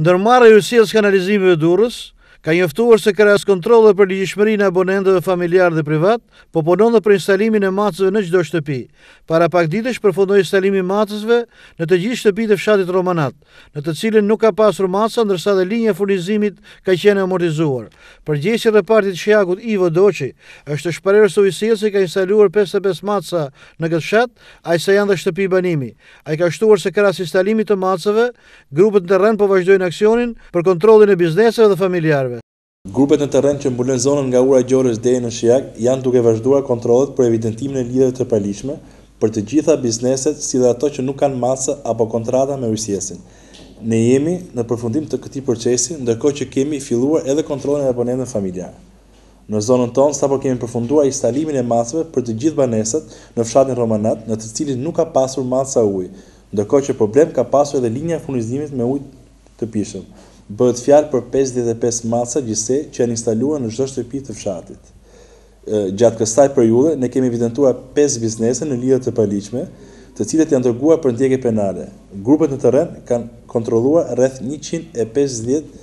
Ndërmarë e usjellës kanalizimeve të Durrës ka njëftuar se kërës kontrole për ligjishmërin e abonendeve familjarë dhe privat, po ponon dhe për instalimin e matësve në gjdo shtëpi. Para pak ditësh përfundoj instalimin matësve në të gjithë shtëpi të fshatit Romanat, në të cilin nuk ka pasur matësa, ndërsa dhe linja furnizimit ka qene amortizuar. Për gjesi dhe partit shjakut Ivo Doqi, është të shparerë së visilë se ka instaluar 55 matësa në këtë shtë, a i se janë dhe shtëpi banimi. A i ka shtuar se kërës instalimit të matësve, grupët në të po vazhdojnë aksionin për e bizneseve dhe familjarë. Grupet në teren që mbulen zonën nga ura gjores deri në Shiak janë duke vazhduar kontrollet për evidentimin e lidhjeve të palishme për të gjitha bizneset, si dhe ato që nuk kanë masë apo kontrata me ujësiesin. Ne jemi në përfundim të këtij procesi, ndërkohë që kemi filluar edhe kontrollin e abonentëve familjarë. Në zonën tonë sapo kemi përfunduar instalimin e masave për të gjithë banesat në fshatin Romanat, në të cilin nuk ka pasur masa ujë, ndërkohë që problem ka pasur edhe linja e furnizimit me ujë të pishëm bëhet fjalë për 55 maca gjise që janë instaluar në çdo shtëpi të fshatit. Gjatë kësaj periudhe ne kemi evidentuar 5 biznese në lidhje të paligjshme, të cilët janë dërguar për ndjekje penale. Grupet në terren kanë kontrolluar rreth 150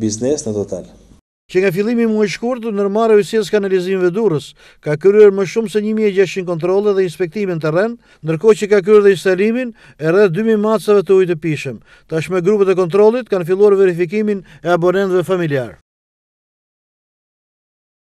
biznes në total që nga fillimi mu e shkurtu nërmare ujësjes kanalizimve durës, ka kërër më shumë se 1.600 kontrole dhe inspektimin të rrenë, nërko që ka kërër dhe instalimin e rrët 2.000 matësave të ujtë pishëm. Tashme grupët e kontrolit kanë filluar verifikimin e abonendve familjarë.